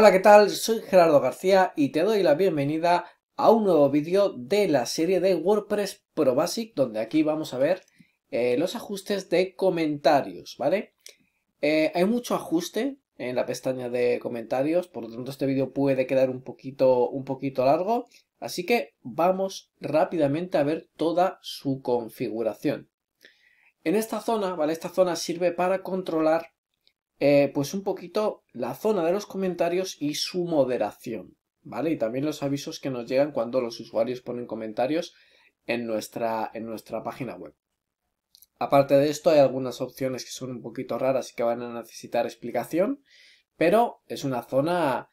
Hola, ¿qué tal? Soy Gerardo García y te doy la bienvenida a un nuevo vídeo de la serie de WordPress Pro Basic, donde aquí vamos a ver eh, los ajustes de comentarios, ¿vale? Eh, hay mucho ajuste en la pestaña de comentarios, por lo tanto este vídeo puede quedar un poquito, un poquito largo, así que vamos rápidamente a ver toda su configuración. En esta zona, ¿vale? Esta zona sirve para controlar eh, pues un poquito la zona de los comentarios y su moderación, ¿vale? Y también los avisos que nos llegan cuando los usuarios ponen comentarios en nuestra, en nuestra página web. Aparte de esto, hay algunas opciones que son un poquito raras y que van a necesitar explicación, pero es una zona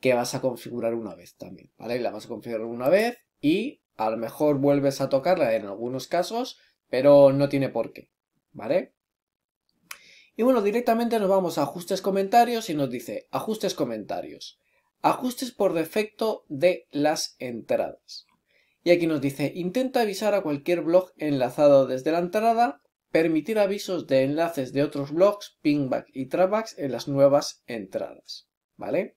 que vas a configurar una vez también, ¿vale? Y La vas a configurar una vez y a lo mejor vuelves a tocarla en algunos casos, pero no tiene por qué, ¿vale? Y bueno, directamente nos vamos a ajustes comentarios y nos dice ajustes comentarios. Ajustes por defecto de las entradas. Y aquí nos dice intenta avisar a cualquier blog enlazado desde la entrada, permitir avisos de enlaces de otros blogs, pingback y trackbacks en las nuevas entradas. ¿Vale?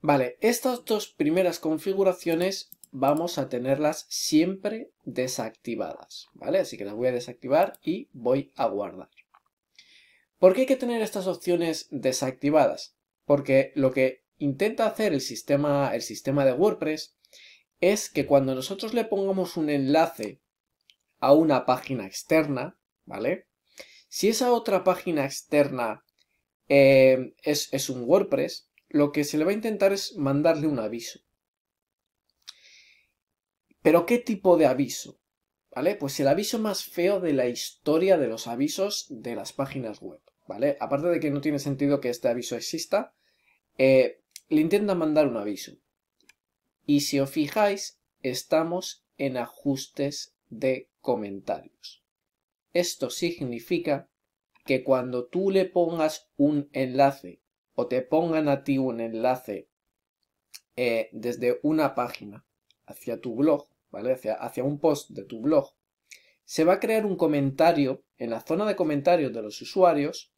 Vale, estas dos primeras configuraciones vamos a tenerlas siempre desactivadas, ¿vale? Así que las voy a desactivar y voy a guardar. ¿Por qué hay que tener estas opciones desactivadas? Porque lo que intenta hacer el sistema, el sistema de WordPress es que cuando nosotros le pongamos un enlace a una página externa, ¿vale? Si esa otra página externa eh, es, un WordPress, lo que se le va a intentar es mandarle un aviso. Pero ¿qué tipo de aviso? ¿Vale? Pues el aviso más feo de la historia de los avisos de las páginas web. Aparte de que no tiene sentido que este aviso exista, eh, le intentan mandar un aviso. Y si os fijáis, estamos en ajustes de comentarios. Esto significa que cuando tú le pongas un enlace o te pongan a ti un enlace eh, desde una página hacia tu blog, ¿vale? hacia un post de tu blog, se va a crear un comentario en la zona de comentarios de los usuarios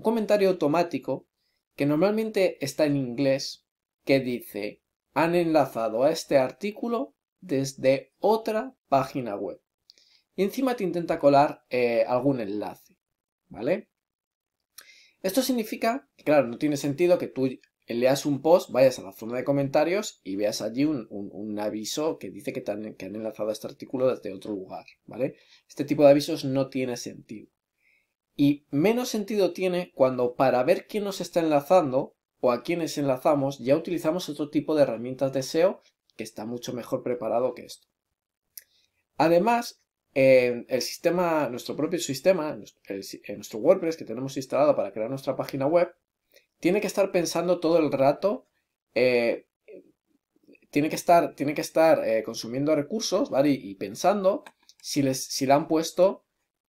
un comentario automático que normalmente está en inglés que dice han enlazado a este artículo desde otra página web. Y encima te intenta colar eh, algún enlace, ¿vale? Esto significa que, claro, no tiene sentido que tú leas un post, vayas a la zona de comentarios y veas allí un, aviso que dice que, han, que han enlazado este artículo desde otro lugar, ¿vale? Este tipo de avisos no tiene sentido. Y menos sentido tiene cuando para ver quién nos está enlazando o a quiénes enlazamos ya utilizamos otro tipo de herramientas de SEO que está mucho mejor preparado que esto. Además, el sistema, nuestro propio sistema, nuestro WordPress que tenemos instalado para crear nuestra página web, tiene que estar pensando todo el rato, eh, tiene que estar, tiene que estar eh, consumiendo recursos y, pensando si, les, si le han puesto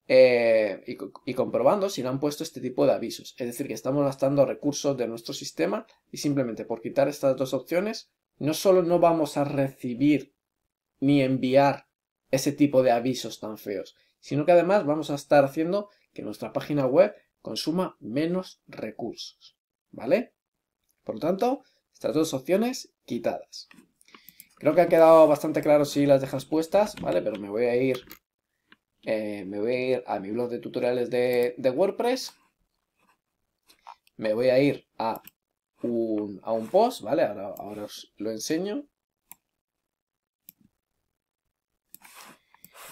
eh, y, comprobando si le han puesto este tipo de avisos. Es decir, que estamos gastando recursos de nuestro sistema y simplemente por quitar estas dos opciones, no solo no vamos a recibir ni enviar ese tipo de avisos tan feos, sino que además vamos a estar haciendo que nuestra página web consuma menos recursos. ¿Vale? Por lo tanto, estas dos opciones quitadas. Creo que ha quedado bastante claro si las dejas puestas, ¿vale? Pero me voy a ir eh, me voy a ir a mi blog de tutoriales de, de WordPress, me voy a ir a un, a un post, ¿vale? Ahora, ahora os lo enseño.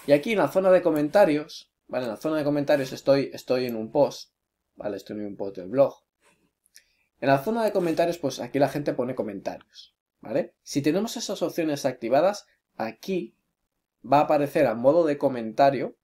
Y aquí en la zona de comentarios, ¿vale? En la zona de comentarios estoy, estoy en un post, ¿vale? Estoy en un post del blog. En la zona de comentarios, pues aquí la gente pone comentarios, ¿vale? Si tenemos esas opciones activadas, aquí va a aparecer a modo de comentario,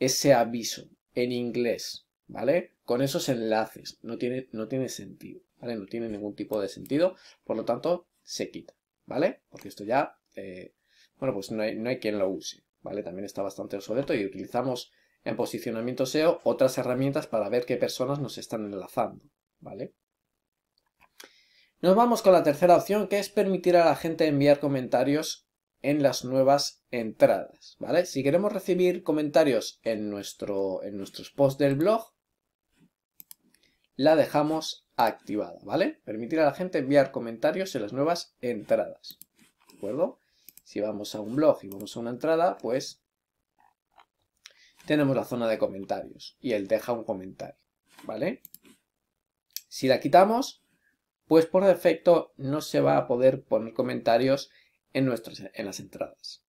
ese aviso en inglés, ¿vale? Con esos enlaces. No tiene, no tiene sentido, ¿vale? No tiene ningún tipo de sentido. Por lo tanto, se quita, ¿vale? Porque esto ya, eh, bueno, pues no hay, no hay quien lo use, ¿vale? También está bastante obsoleto y utilizamos en posicionamiento SEO otras herramientas para ver qué personas nos están enlazando, ¿vale? Nos vamos con la tercera opción que es permitir a la gente enviar comentarios en las nuevas entradas, ¿vale? Si queremos recibir comentarios en, nuestro, en nuestros posts del blog, la dejamos activada, ¿vale? Permitir a la gente enviar comentarios en las nuevas entradas, ¿de acuerdo? Si vamos a un blog y vamos a una entrada, pues tenemos la zona de comentarios y él deja un comentario, ¿vale? Si la quitamos, pues por defecto no se va a poder poner comentarios en, nuestras, en las entradas.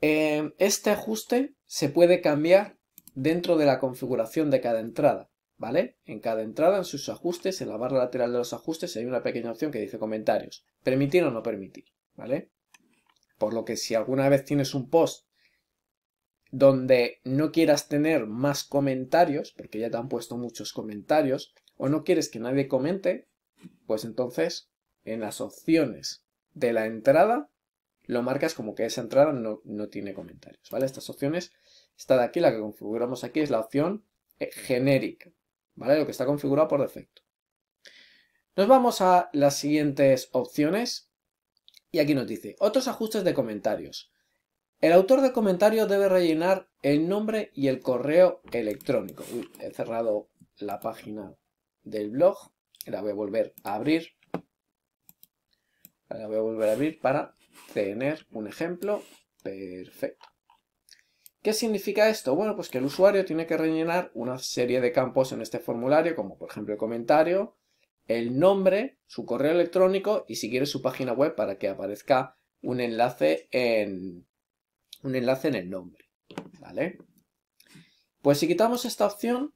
Em, este ajuste se puede cambiar dentro de la configuración de cada entrada, ¿vale? En cada entrada, en sus ajustes, en la barra lateral de los ajustes, hay una pequeña opción que dice comentarios. Permitir o no permitir, ¿vale? Por lo que si alguna vez tienes un post donde no quieras tener más comentarios, porque ya te han puesto muchos comentarios, o no quieres que nadie comente, pues entonces en las opciones de la entrada lo marcas como que esa entrada no, no tiene comentarios, ¿vale? Estas opciones, esta de aquí, la que configuramos aquí, es la opción eh, genérica, ¿vale? Lo que está configurado por defecto. Nos vamos a las siguientes opciones y aquí nos dice, otros ajustes de comentarios. El autor de comentario debe rellenar el nombre y el correo electrónico. he cerrado la página del blog, la voy a volver a abrir voy a volver a abrir para tener un ejemplo perfecto. ¿Qué significa esto? Bueno, pues que el usuario tiene que rellenar una serie de campos en este formulario, como por ejemplo el comentario, el nombre, su correo electrónico y si quiere su página web para que aparezca un enlace en, un enlace en el nombre. ¿Vale? Pues si quitamos esta opción,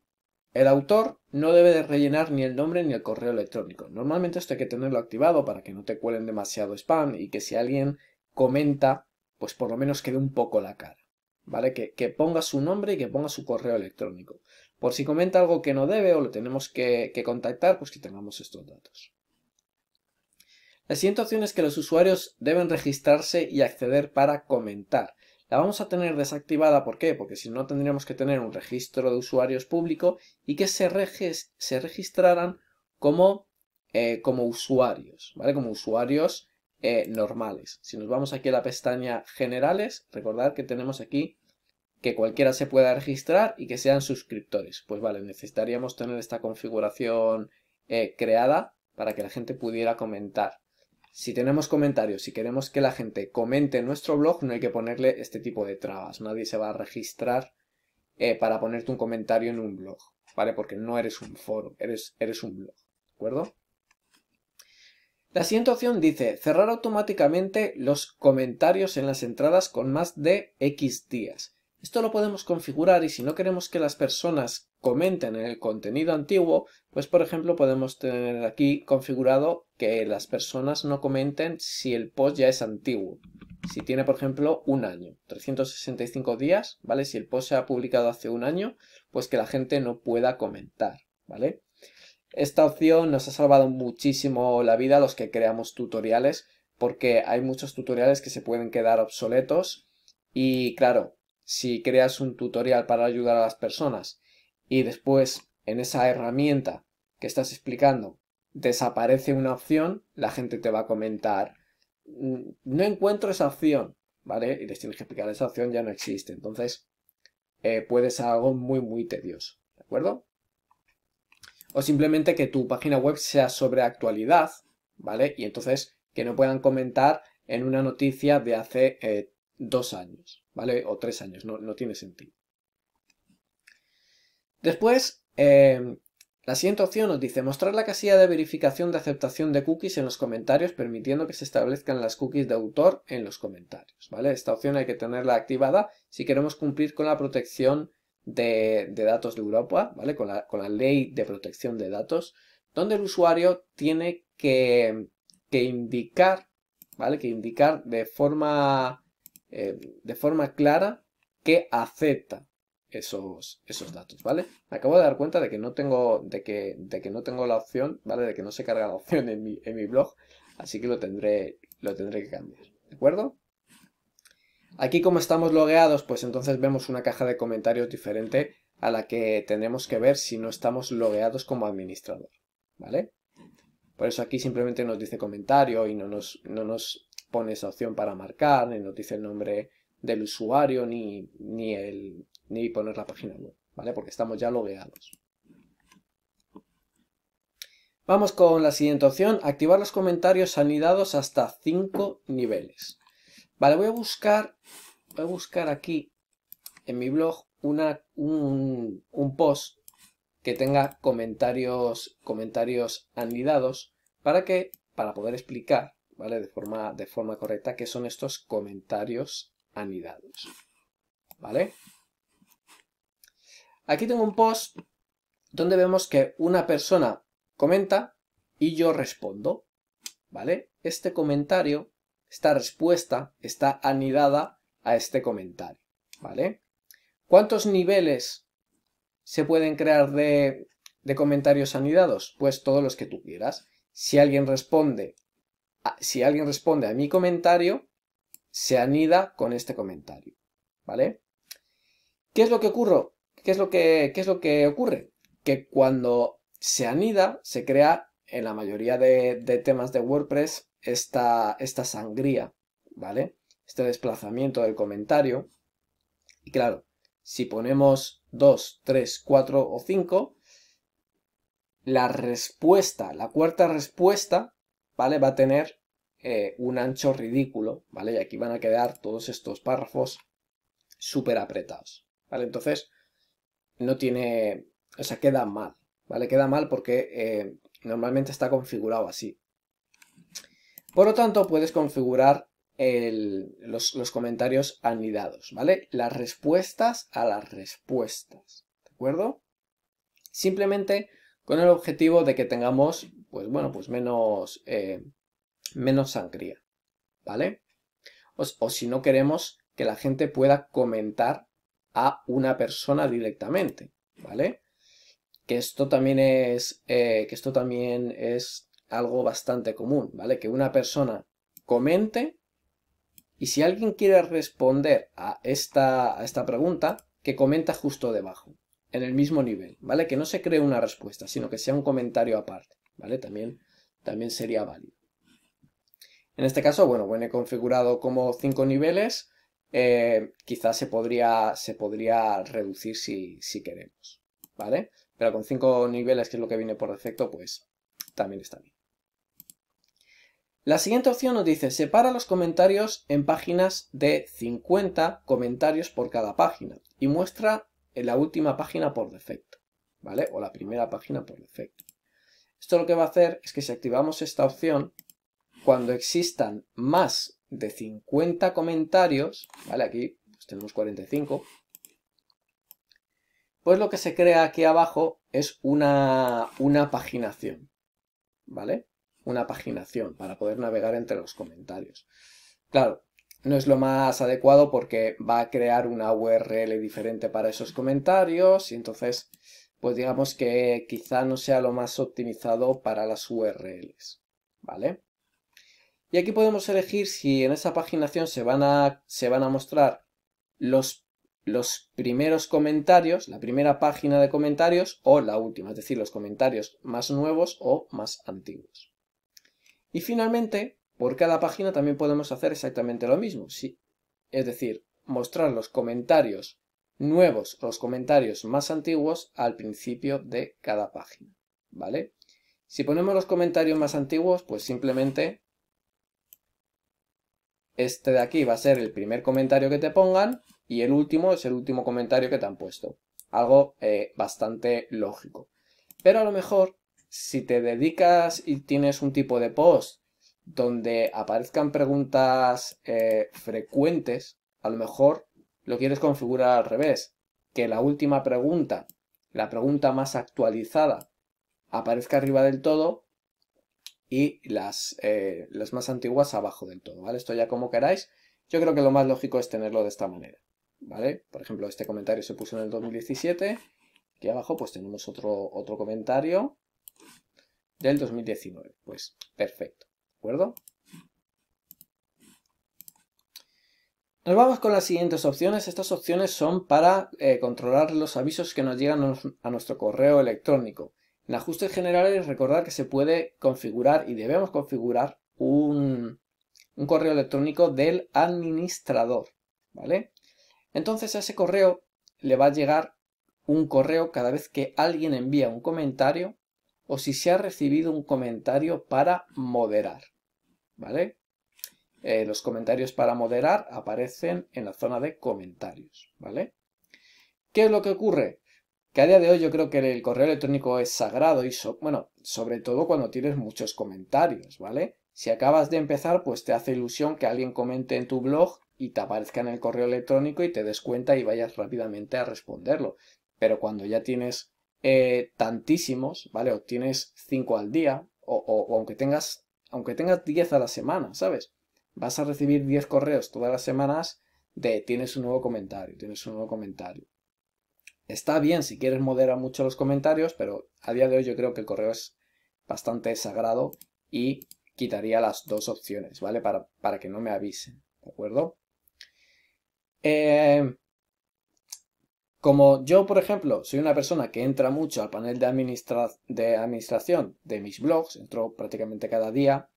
el autor no debe de rellenar ni el nombre ni el correo electrónico. Normalmente esto hay que tenerlo activado para que no te cuelen demasiado spam y que si alguien comenta, pues por lo menos quede un poco la cara. ¿Vale? Que, ponga su nombre y que ponga su correo electrónico. Por si comenta algo que no debe o lo tenemos que, que contactar, pues que tengamos estos datos. La siguiente opción es que los usuarios deben registrarse y acceder para comentar la vamos a tener desactivada. ¿Por qué? Porque si no tendríamos que tener un registro de usuarios público y que se, se registraran como, eh, como usuarios, ¿vale? Como usuarios eh, normales. Si nos vamos aquí a la pestaña generales, recordad que tenemos aquí que cualquiera se pueda registrar y que sean suscriptores. Pues vale, necesitaríamos tener esta configuración eh, creada para que la gente pudiera comentar si tenemos comentarios, si queremos que la gente comente en nuestro blog, no hay que ponerle este tipo de trabas. Nadie se va a registrar eh, para ponerte un comentario en un blog, ¿vale? Porque no eres un foro, eres, eres un blog, ¿de acuerdo? La siguiente opción dice cerrar automáticamente los comentarios en las entradas con más de X días. Esto lo podemos configurar y si no queremos que las personas comenten en el contenido antiguo, pues por ejemplo podemos tener aquí configurado que las personas no comenten si el post ya es antiguo. Si tiene por ejemplo un año, 365 días, ¿vale? Si el post se ha publicado hace un año, pues que la gente no pueda comentar, ¿vale? Esta opción nos ha salvado muchísimo la vida a los que creamos tutoriales porque hay muchos tutoriales que se pueden quedar obsoletos y claro, si creas un tutorial para ayudar a las personas y después en esa herramienta que estás explicando desaparece una opción, la gente te va a comentar, mm, no encuentro esa opción, ¿vale? Y les tienes que explicar, esa opción ya no existe. Entonces, eh, puede ser algo muy, muy tedioso, ¿de acuerdo? O simplemente que tu página web sea sobre actualidad, ¿vale? Y entonces que no puedan comentar en una noticia de hace eh, dos años. ¿vale? O tres años, no, tiene sentido. Después, em, la siguiente opción nos dice mostrar la casilla de verificación de aceptación de cookies en los comentarios, permitiendo que se establezcan las cookies de autor en los comentarios, ¿vale? Esta opción hay que tenerla activada si queremos cumplir con la protección de, datos de Europa, ¿vale? Con la, ley de protección de datos, donde el usuario tiene que, que indicar, ¿vale? Que indicar de forma eh, de forma clara que acepta esos, esos datos, ¿vale? Me acabo de dar cuenta de que no tengo, de de que no tengo la opción, ¿vale? De que no se carga la opción en mi, blog, así que lo tendré, lo tendré que cambiar, ¿de acuerdo? Aquí como estamos logueados, pues entonces vemos una caja de comentarios diferente a la que tendremos que ver si no estamos logueados como administrador, ¿vale? Por eso aquí simplemente nos dice comentario y no nos, no nos esa opción para marcar, ni nos dice el nombre del usuario, ni, ni, poner la página web, ¿vale? Porque estamos ya logueados. Vamos con la siguiente opción, activar los comentarios anidados hasta 5 niveles. Vale, voy a buscar, voy a buscar aquí en mi blog una, un, post que tenga comentarios, comentarios anidados para que, para poder explicar ¿vale? De forma, de forma correcta, que son estos comentarios anidados, ¿vale? Aquí tengo un post donde vemos que una persona comenta y yo respondo, ¿vale? Este comentario, esta respuesta está anidada a este comentario, ¿vale? ¿Cuántos niveles se pueden crear de, de comentarios anidados? Pues todos los que tú quieras. Si alguien responde si alguien responde a mi comentario, se anida con este comentario. ¿Vale? ¿Qué es lo que ocurre? ¿Qué es lo que, es lo que ocurre? Que cuando se anida, se crea en la mayoría de, temas de WordPress esta, esta sangría, ¿vale? Este desplazamiento del comentario. Y claro, si ponemos 2, 3, 4 o 5, la respuesta, la cuarta respuesta ¿vale? Va a tener eh, un ancho ridículo, ¿vale? Y aquí van a quedar todos estos párrafos súper apretados, ¿vale? Entonces, no tiene, o sea, queda mal, ¿vale? Queda mal porque eh, normalmente está configurado así. Por lo tanto, puedes configurar los, los, comentarios anidados, ¿vale? Las respuestas a las respuestas, ¿de acuerdo? Simplemente con el objetivo de que tengamos pues bueno, pues menos, eh, menos sangría, ¿vale? O, si no queremos que la gente pueda comentar a una persona directamente, ¿vale? Que esto también es, eh, que esto también es algo bastante común, ¿vale? Que una persona comente y si alguien quiere responder a esta, a esta pregunta, que comenta justo debajo, en el mismo nivel, ¿vale? Que no se cree una respuesta, sino que sea un comentario aparte. ¿vale? También, también sería válido. En este caso, bueno, bueno, he configurado como 5 niveles, eh, quizás se podría, se podría reducir si, queremos, ¿vale? Pero con 5 niveles, que es lo que viene por defecto, pues también está bien. La siguiente opción nos dice, separa los comentarios en páginas de 50 comentarios por cada página y muestra la última página por defecto, ¿vale? O la primera página por defecto. Esto lo que va a hacer es que si activamos esta opción, cuando existan más de 50 comentarios, ¿vale? Aquí pues tenemos 45, pues lo que se crea aquí abajo es una, una paginación, ¿vale? Una paginación para poder navegar entre los comentarios. Claro, no es lo más adecuado porque va a crear una URL diferente para esos comentarios y entonces pues digamos que quizá no sea lo más optimizado para las URLs, ¿vale? Y aquí podemos elegir si en esa paginación se van a, se van a mostrar los, los primeros comentarios, la primera página de comentarios o la última, es decir, los comentarios más nuevos o más antiguos. Y finalmente, por cada página también podemos hacer exactamente lo mismo, ¿sí? es decir, mostrar los comentarios nuevos los comentarios más antiguos al principio de cada página, ¿vale? Si ponemos los comentarios más antiguos, pues simplemente este de aquí va a ser el primer comentario que te pongan y el último es el último comentario que te han puesto. Algo eh, bastante lógico. Pero a lo mejor, si te dedicas y tienes un tipo de post donde aparezcan preguntas eh, frecuentes, a lo mejor lo quieres configurar al revés, que la última pregunta, la pregunta más actualizada, aparezca arriba del todo y las, eh, las más antiguas abajo del todo, ¿vale? Esto ya como queráis. Yo creo que lo más lógico es tenerlo de esta manera, ¿vale? Por ejemplo, este comentario se puso en el 2017. Aquí abajo pues tenemos otro, otro comentario del 2019. Pues perfecto, ¿de acuerdo? Nos vamos con las siguientes opciones. Estas opciones son para eh, controlar los avisos que nos llegan a nuestro correo electrónico. En ajustes generales recordar que se puede configurar y debemos configurar un, un correo electrónico del administrador. ¿Vale? Entonces a ese correo le va a llegar un correo cada vez que alguien envía un comentario o si se ha recibido un comentario para moderar. ¿Vale? Eh, los comentarios para moderar aparecen en la zona de comentarios, ¿vale? ¿Qué es lo que ocurre? Que a día de hoy yo creo que el correo electrónico es sagrado y, bueno, sobre todo cuando tienes muchos comentarios, ¿vale? Si acabas de empezar, pues te hace ilusión que alguien comente en tu blog y te aparezca en el correo electrónico y te des cuenta y vayas rápidamente a responderlo. Pero cuando ya tienes eh, tantísimos, ¿vale? O tienes 5 al día, o, aunque tengas aunque tengas 10 a la semana, ¿sabes? vas a recibir 10 correos todas las semanas de tienes un nuevo comentario, tienes un nuevo comentario. Está bien si quieres moderar mucho los comentarios, pero a día de hoy yo creo que el correo es bastante sagrado y quitaría las dos opciones, ¿vale? Para, que no me avisen, ¿de acuerdo? Eh, como yo, por ejemplo, soy una persona que entra mucho al panel de, de administración de mis blogs, entro prácticamente cada día,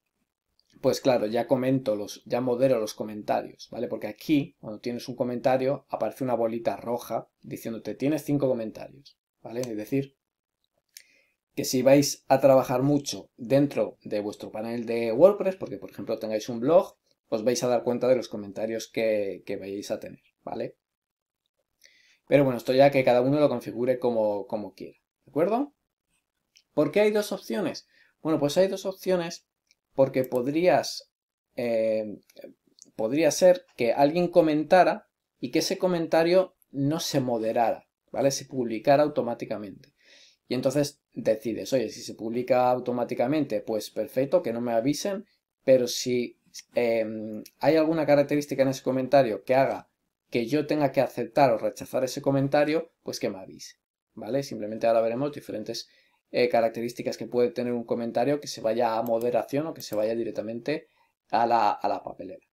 pues claro, ya comento los, ya modero los comentarios, ¿vale? Porque aquí, cuando tienes un comentario, aparece una bolita roja diciéndote tienes cinco comentarios, ¿vale? Es decir, que si vais a trabajar mucho dentro de vuestro panel de WordPress, porque por ejemplo tengáis un blog, os vais a dar cuenta de los comentarios que, que a tener, ¿vale? Pero bueno, esto ya que cada uno lo configure como, como quiera, ¿de acuerdo? ¿Por qué hay dos opciones? Bueno, pues hay dos opciones porque podrías, eh, podría ser que alguien comentara y que ese comentario no se moderara, ¿vale? Se publicara automáticamente. Y entonces decides, oye, si se publica automáticamente, pues perfecto, que no me avisen, pero si em, hay alguna característica en ese comentario que haga que yo tenga que aceptar o rechazar ese comentario, pues que me avise, ¿vale? Simplemente ahora veremos diferentes eh, características que puede tener un comentario que se vaya a moderación o que se vaya directamente a la, papelera.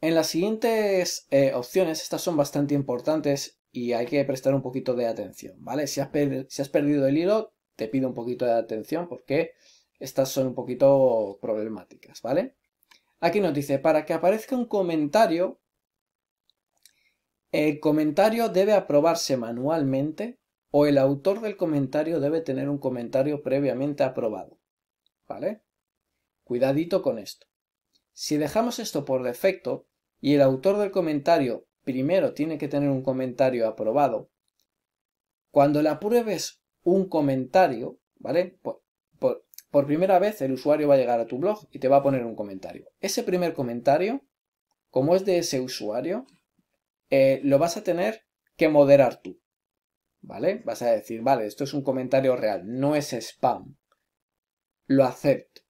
En las siguientes eh, opciones, estas son bastante importantes y hay que prestar un poquito de atención, ¿vale? Si has, si has perdido el hilo, te pido un poquito de atención porque estas son un poquito problemáticas, ¿vale? Aquí nos dice, para que aparezca un comentario, el comentario debe aprobarse manualmente o el autor del comentario debe tener un comentario previamente aprobado. ¿Vale? Cuidadito con esto. Si dejamos esto por defecto y el autor del comentario primero tiene que tener un comentario aprobado, cuando le apruebes un comentario, ¿vale? Por, primera vez el usuario va a llegar a tu blog y te va a poner un comentario. Ese primer comentario, como es de ese usuario, eh, lo vas a tener que moderar tú. ¿vale? Vas a decir, vale, esto es un comentario real, no es spam. Lo acepto,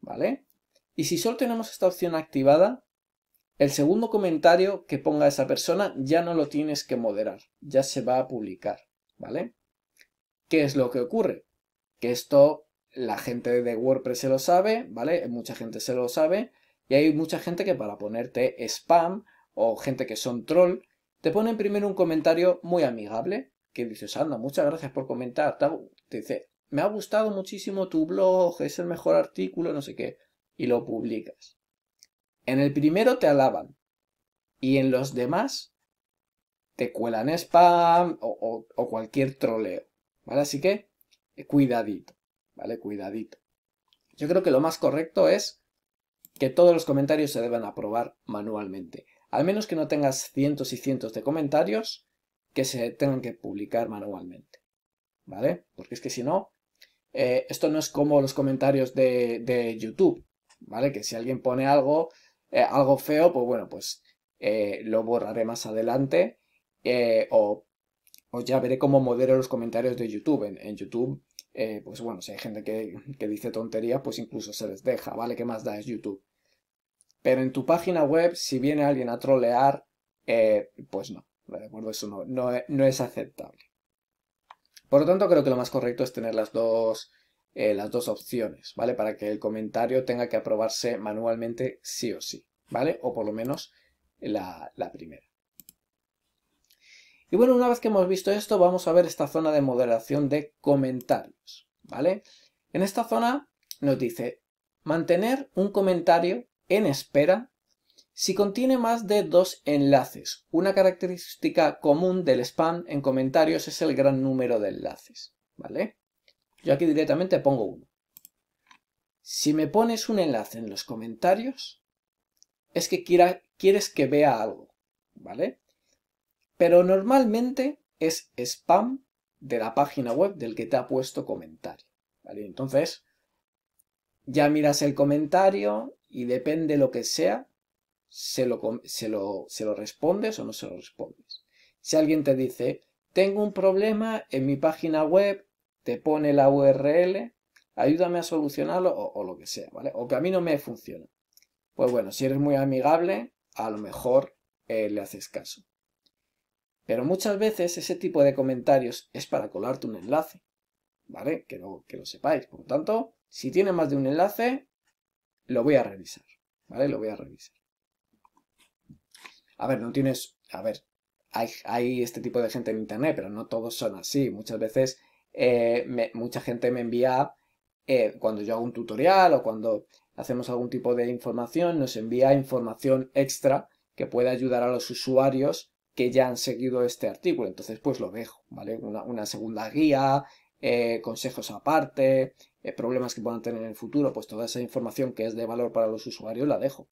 ¿vale? Y si solo tenemos esta opción activada, el segundo comentario que ponga esa persona ya no lo tienes que moderar, ya se va a publicar, ¿vale? ¿Qué es lo que ocurre? Que esto la gente de WordPress se lo sabe, ¿vale? Mucha gente se lo sabe y hay mucha gente que para ponerte spam o gente que son troll, te ponen primero un comentario muy amigable, que dices, anda, muchas gracias por comentar, te dice, me ha gustado muchísimo tu blog, es el mejor artículo, no sé qué, y lo publicas. En el primero te alaban y en los demás te cuelan spam o, cualquier troleo, ¿vale? Así que eh, cuidadito, ¿vale? Cuidadito. Yo creo que lo más correcto es que todos los comentarios se deban aprobar manualmente. Al menos que no tengas cientos y cientos de comentarios, que se tengan que publicar manualmente. ¿Vale? Porque es que si no, eh, esto no es como los comentarios de, YouTube, ¿vale? Que si alguien pone algo, eh, algo feo, pues bueno, pues eh, lo borraré más adelante o, ya veré cómo modero los comentarios de YouTube. En, YouTube, pues bueno, si hay gente que, que dice tontería, pues incluso se les deja, ¿vale? ¿Qué más da es YouTube? Pero en tu página web, si viene alguien a trolear, pues no, eso no, es aceptable. Por lo tanto, creo que lo más correcto es tener las dos, eh, las dos opciones, ¿vale? Para que el comentario tenga que aprobarse manualmente sí o sí, ¿vale? O por lo menos la, la primera. Y bueno, una vez que hemos visto esto, vamos a ver esta zona de moderación de comentarios, ¿vale? En esta zona nos dice mantener un comentario en espera si contiene más de dos enlaces, una característica común del spam en comentarios es el gran número de enlaces, ¿vale? Yo aquí directamente pongo uno. Si me pones un enlace en los comentarios, es que quieres que vea algo, ¿vale? Pero normalmente es spam de la página web del que te ha puesto comentario, ¿vale? Entonces, ya miras el comentario y depende lo que sea, se lo, lo, se lo respondes o no se lo respondes. Si alguien te dice, tengo un problema en mi página web, te pone la URL, ayúdame a solucionarlo o, lo que sea, ¿vale? O que a mí no me funciona. Pues bueno, si eres muy amigable, a lo mejor eh, le haces caso. Pero muchas veces ese tipo de comentarios es para colarte un enlace, ¿vale? Que, que lo sepáis. Por lo tanto, si tiene más de un enlace, lo voy a revisar, ¿vale? Lo voy a revisar. A ver, no tienes... A ver, hay, este tipo de gente en Internet, pero no todos son así. Muchas veces eh, mucha gente me envía, eh, cuando yo hago un tutorial o cuando hacemos algún tipo de información, nos envía información extra que puede ayudar a los usuarios que ya han seguido este artículo. Entonces, pues lo dejo, ¿vale? Una, segunda guía, eh, consejos aparte, problemas que puedan tener en el futuro, pues toda esa información que es de valor para los usuarios la dejo.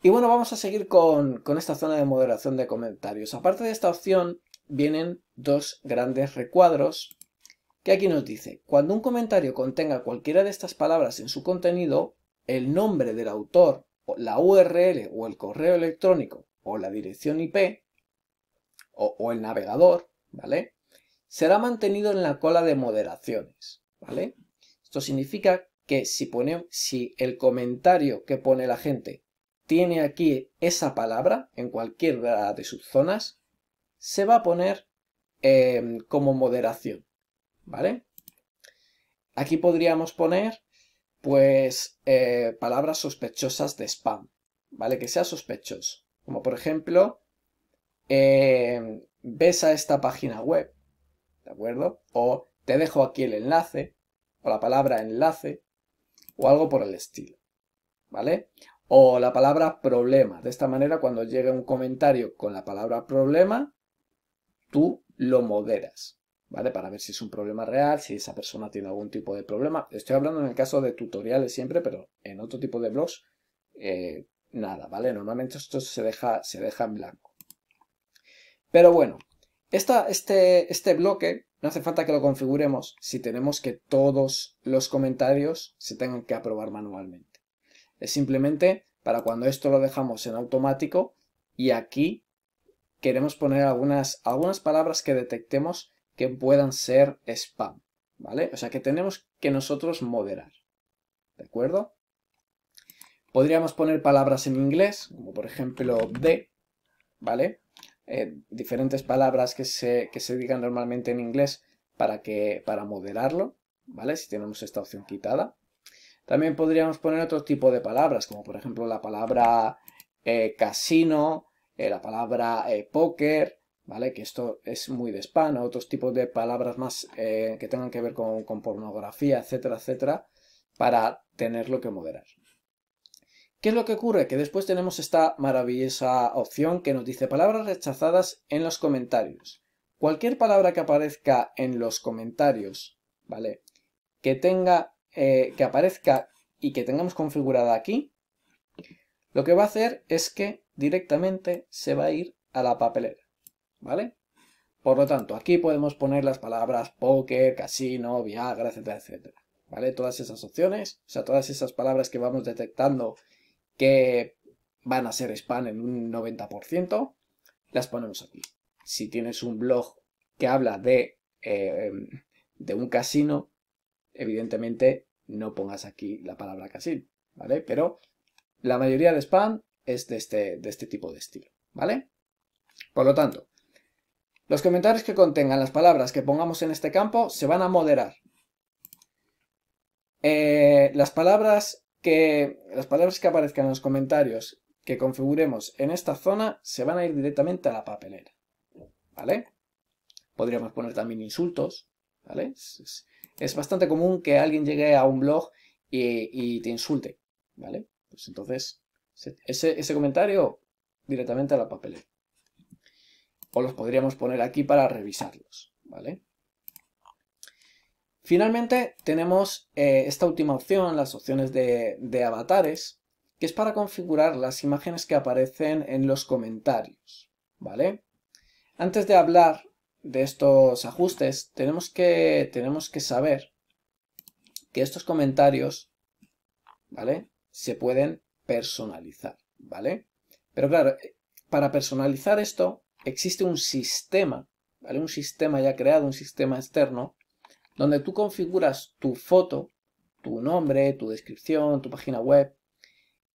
Y bueno, vamos a seguir con, esta zona de moderación de comentarios. Aparte de esta opción, vienen dos grandes recuadros que aquí nos dice, cuando un comentario contenga cualquiera de estas palabras en su contenido, el nombre del autor, la URL o el correo electrónico o la dirección IP o, el navegador, ¿vale? Será mantenido en la cola de moderaciones, ¿vale? Esto significa que si, pone, si el comentario que pone la gente tiene aquí esa palabra en cualquiera de sus zonas, se va a poner em, como moderación, ¿vale? Aquí podríamos poner, pues, eh, palabras sospechosas de spam, ¿vale? Que sea sospechoso. Como por ejemplo, em, ves a esta página web, ¿de acuerdo? O te dejo aquí el enlace, o la palabra enlace, o algo por el estilo, ¿vale? o la palabra problema. De esta manera, cuando llegue un comentario con la palabra problema, tú lo moderas, ¿vale? Para ver si es un problema real, si esa persona tiene algún tipo de problema. Estoy hablando en el caso de tutoriales siempre, pero en otro tipo de blogs, eh, nada, ¿vale? Normalmente esto se deja, se deja en blanco. Pero bueno, este, este bloque no hace falta que lo configuremos si tenemos que todos los comentarios se tengan que aprobar manualmente. Es simplemente para cuando esto lo dejamos en automático y aquí queremos poner algunas, algunas palabras que detectemos que puedan ser spam, ¿vale? O sea, que tenemos que nosotros moderar, ¿de acuerdo? Podríamos poner palabras en inglés, como por ejemplo de, ¿vale? Eh, diferentes palabras que se, que se digan normalmente en inglés para, que, para moderarlo, ¿vale? Si tenemos esta opción quitada. También podríamos poner otro tipo de palabras, como por ejemplo la palabra eh, casino, eh, la palabra eh, póker, ¿vale? Que esto es muy de spam, otros tipos de palabras más que tengan que ver con, con pornografía, etcétera, etcétera, para tenerlo que moderar. ¿Qué es lo que ocurre? Que después tenemos esta maravillosa opción que nos dice palabras rechazadas en los comentarios. Cualquier palabra que aparezca en los comentarios, ¿vale? Que tenga eh, que aparezca y que tengamos configurada aquí, lo que va a hacer es que directamente se va a ir a la papelera, ¿vale? Por lo tanto, aquí podemos poner las palabras póker, casino, Viagra, etcétera, etcétera, ¿vale? Todas esas opciones, o sea, todas esas palabras que vamos detectando que van a ser spam en un 90%, las ponemos aquí. Si tienes un blog que habla de, eh, de un casino, evidentemente no pongas aquí la palabra casil, ¿vale? Pero la mayoría de spam es de este, de este tipo de estilo, ¿vale? Por lo tanto, los comentarios que contengan las palabras que pongamos en este campo se van a moderar. Eh, las, palabras que, las palabras que aparezcan en los comentarios que configuremos en esta zona se van a ir directamente a la papelera, ¿vale? Podríamos poner también insultos, ¿vale? Es bastante común que alguien llegue a un blog y, te insulte, ¿vale? Pues entonces, ese, ese comentario directamente a la papelera. O los podríamos poner aquí para revisarlos, ¿vale? Finalmente tenemos eh, esta última opción, las opciones de, de, avatares, que es para configurar las imágenes que aparecen en los comentarios, ¿vale? Antes de hablar de estos ajustes, tenemos que, tenemos que saber que estos comentarios, ¿vale? Se pueden personalizar, ¿vale? Pero claro, eh, para personalizar esto existe un sistema, ¿vale? Un sistema ya creado, un sistema externo, donde tú configuras tu foto, tu nombre, tu descripción, tu página web,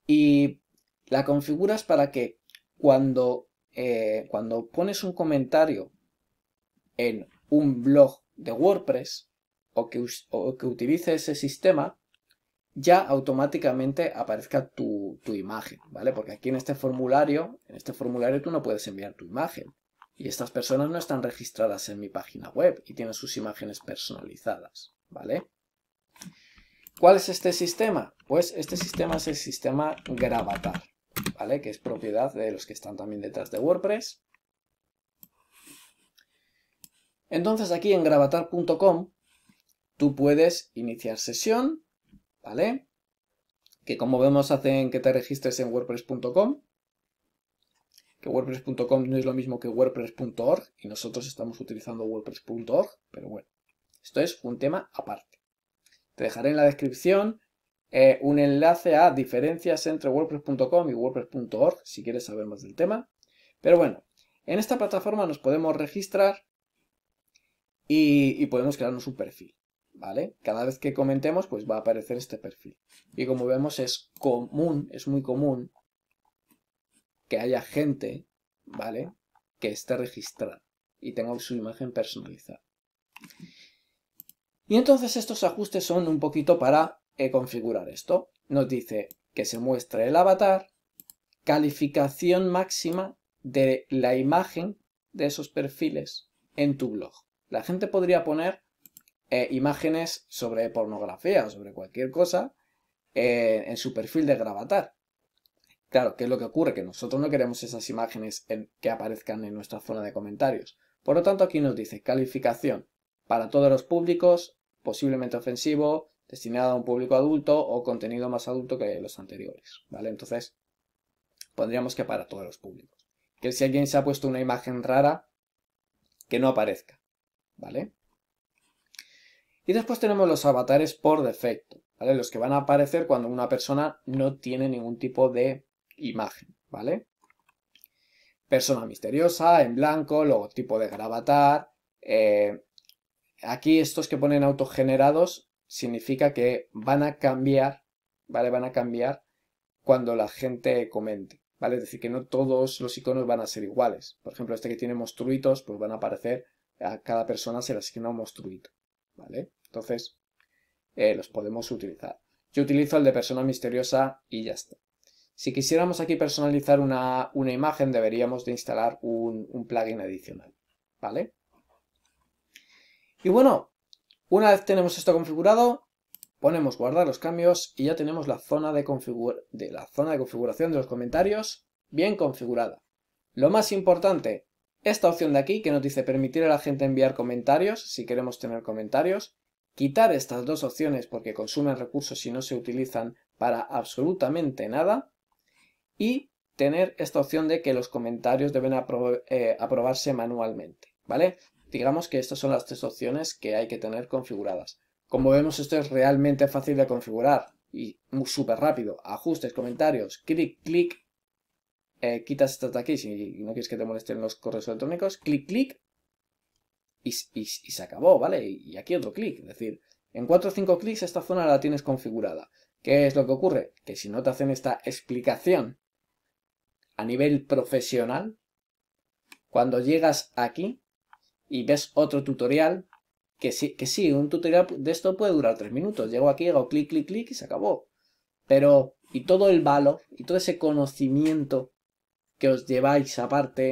y la configuras para que cuando, eh, cuando pones un comentario en un blog de WordPress o que, utilice ese sistema, ya automáticamente aparezca tu, tu, imagen, ¿vale? Porque aquí en este formulario, en este formulario tú no puedes enviar tu imagen. Y estas personas no están registradas en mi página web y tienen sus imágenes personalizadas, ¿vale? ¿Cuál es este sistema? Pues este sistema es el sistema Gravatar, ¿vale? Que es propiedad de los que están también detrás de WordPress entonces aquí en gravatar.com tú puedes iniciar sesión, ¿vale? Que como vemos hacen que te registres en wordpress.com, que wordpress.com no es lo mismo que wordpress.org y nosotros estamos utilizando wordpress.org, pero bueno, esto es un tema aparte. Te dejaré en la descripción eh, un enlace a diferencias entre wordpress.com y wordpress.org si quieres saber más del tema. Pero bueno, en esta plataforma nos podemos registrar y, podemos crearnos un perfil. ¿Vale? Cada vez que comentemos, pues va a aparecer este perfil. Y como vemos, es común, es muy común que haya gente, ¿vale? Que esté registrada y tenga su imagen personalizada. Y entonces estos ajustes son un poquito para eh, configurar esto. Nos dice que se muestre el avatar, calificación máxima de la imagen de esos perfiles en tu blog la gente podría poner eh, imágenes sobre pornografía o sobre cualquier cosa eh, en su perfil de Gravatar. Claro, ¿qué es lo que ocurre? Que nosotros no queremos esas imágenes que aparezcan en nuestra zona de comentarios. Por lo tanto, aquí nos dice calificación para todos los públicos, posiblemente ofensivo, destinado a un público adulto o contenido más adulto que los anteriores. ¿Vale? Entonces, pondríamos que para todos los públicos. Que si alguien se ha puesto una imagen rara, que no aparezca. ¿vale? Y después tenemos los avatares por defecto, ¿vale? Los que van a aparecer cuando una persona no tiene ningún tipo de imagen, ¿vale? Persona misteriosa, en blanco, tipo de gravatar. Eh, aquí estos que ponen autogenerados significa que van a cambiar, ¿vale? Van a cambiar cuando la gente comente, ¿vale? Es decir, que no todos los iconos van a ser iguales. Por ejemplo, este que tiene monstruitos, pues van a aparecer a cada persona se le asigna un monstruito, ¿vale? Entonces, eh, los podemos utilizar. Yo utilizo el de persona misteriosa y ya está. Si quisiéramos aquí personalizar una, imagen, deberíamos de instalar un, plugin adicional, ¿vale? Y bueno, una vez tenemos esto configurado, ponemos guardar los cambios y ya tenemos la zona de, de la zona de configuración de los comentarios bien configurada. Lo más importante, esta opción de aquí que nos dice permitir a la gente enviar comentarios, si queremos tener comentarios, quitar estas dos opciones porque consumen recursos y no se utilizan para absolutamente nada, y tener esta opción de que los comentarios deben eh, aprobarse manualmente, ¿vale? Digamos que estas son las tres opciones que hay que tener configuradas. Como vemos, esto es realmente fácil de configurar y súper rápido. Ajustes, comentarios, clic, clic eh, quitas esto de aquí si no quieres que te molesten los correos electrónicos, clic, clic, y, se acabó, ¿vale? Y aquí otro clic, es decir, en 4 o 5 clics esta zona la tienes configurada. ¿Qué es lo que ocurre? Que si no te hacen esta explicación a nivel profesional, cuando llegas aquí y ves otro tutorial, que sí, que sí, un tutorial de esto puede durar 3 minutos. Llego aquí, hago clic, clic, clic y se acabó. Pero, y todo el valor, y todo ese conocimiento que os lleváis aparte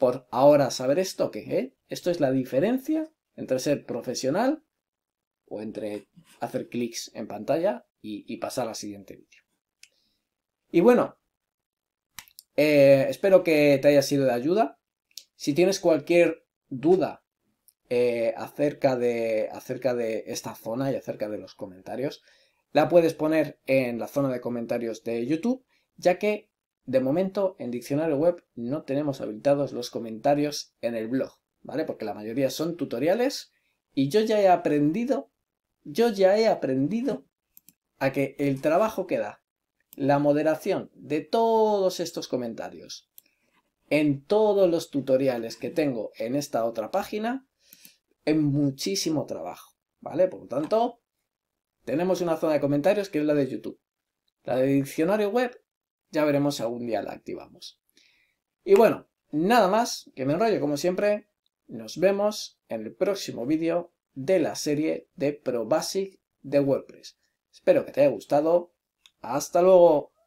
por ahora saber esto, que ¿eh? esto es la diferencia entre ser profesional o entre hacer clics en pantalla y, pasar al siguiente vídeo. Y bueno, eh, espero que te haya sido de ayuda. Si tienes cualquier duda eh, acerca, de, acerca de esta zona y acerca de los comentarios, la puedes poner en la zona de comentarios de YouTube, ya que de momento, en diccionario web no tenemos habilitados los comentarios en el blog, ¿vale? Porque la mayoría son tutoriales y yo ya he aprendido, yo ya he aprendido a que el trabajo que da la moderación de todos estos comentarios en todos los tutoriales que tengo en esta otra página es muchísimo trabajo, ¿vale? Por lo tanto, tenemos una zona de comentarios que es la de YouTube. La de diccionario web ya veremos si algún día la activamos. Y bueno, nada más, que me enrollo como siempre. Nos vemos en el próximo vídeo de la serie de ProBasic de WordPress. Espero que te haya gustado. ¡Hasta luego!